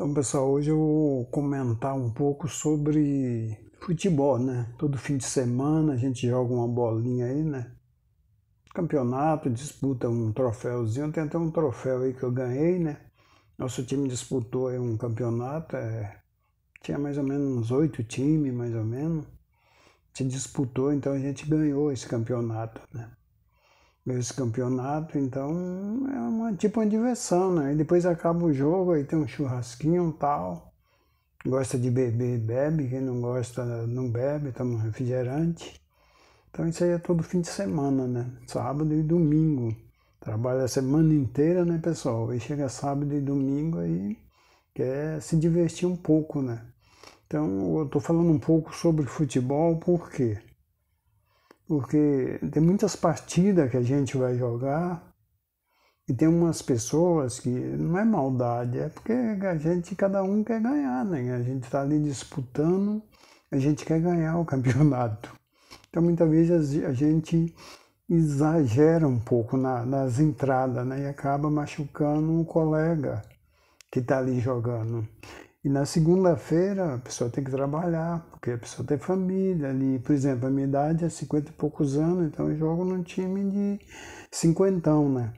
Então, pessoal, hoje eu vou comentar um pouco sobre futebol, né? Todo fim de semana a gente joga uma bolinha aí, né? Campeonato, disputa um troféuzinho. Tem até um troféu aí que eu ganhei, né? Nosso time disputou aí um campeonato, é... tinha mais ou menos uns oito times, mais ou menos. Se disputou, então a gente ganhou esse campeonato, né? esse campeonato, então é uma tipo uma diversão, né? E depois acaba o jogo, aí tem um churrasquinho, um tal. Gosta de beber, bebe, quem não gosta não bebe, toma um refrigerante. Então isso aí é todo fim de semana, né? Sábado e domingo. Trabalha a semana inteira, né, pessoal? E chega sábado e domingo aí quer se divertir um pouco, né? Então eu tô falando um pouco sobre futebol, por quê? porque tem muitas partidas que a gente vai jogar e tem umas pessoas que não é maldade, é porque a gente, cada um quer ganhar, né? A gente está ali disputando, a gente quer ganhar o campeonato. Então muitas vezes a gente exagera um pouco na, nas entradas, né? E acaba machucando um colega que está ali jogando. E na segunda-feira a pessoa tem que trabalhar, porque a pessoa tem família ali. Por exemplo, a minha idade é 50 e poucos anos, então eu jogo num time de cinquentão, né?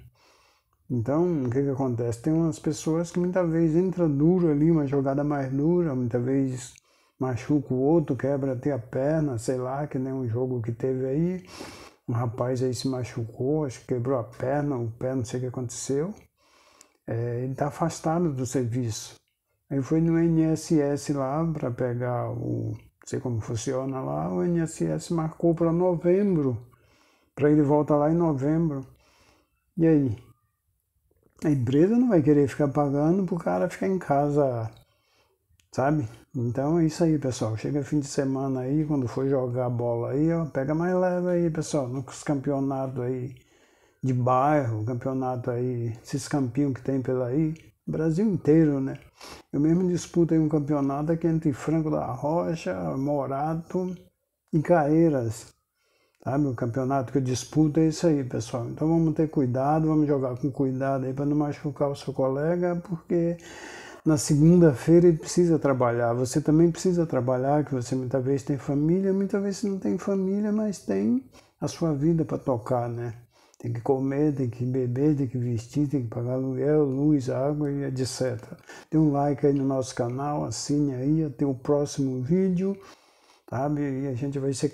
Então, o que que acontece? Tem umas pessoas que muitas vezes entra duro ali, uma jogada mais dura, muitas vezes machuca o outro, quebra até a perna, sei lá, que nem um jogo que teve aí. Um rapaz aí se machucou, acho que quebrou a perna, o pé, não sei o que aconteceu. É, ele está afastado do serviço. Aí fui no INSS lá para pegar o. Não sei como funciona lá. O INSS marcou para novembro, para ele voltar lá em novembro. E aí? A empresa não vai querer ficar pagando para o cara ficar em casa, sabe? Então é isso aí, pessoal. Chega fim de semana aí, quando for jogar bola aí, ó, pega mais leve aí, pessoal, nos campeonatos aí de bairro, campeonato aí, esses campinhos que tem pela aí. Brasil inteiro, né? Eu mesmo disputei um campeonato aqui é entre Franco da Rocha, Morato e Caeiras. Sabe, o campeonato que eu disputo é isso aí, pessoal. Então vamos ter cuidado, vamos jogar com cuidado aí para não machucar o seu colega, porque na segunda-feira ele precisa trabalhar. Você também precisa trabalhar, que você muitas vezes tem família, muitas vezes não tem família, mas tem a sua vida para tocar, né? tem que comer, tem que beber, tem que vestir, tem que pagar aluguel, luz, água e etc. Dê um like aí no nosso canal, assine aí, até o próximo vídeo, sabe? E a gente vai ser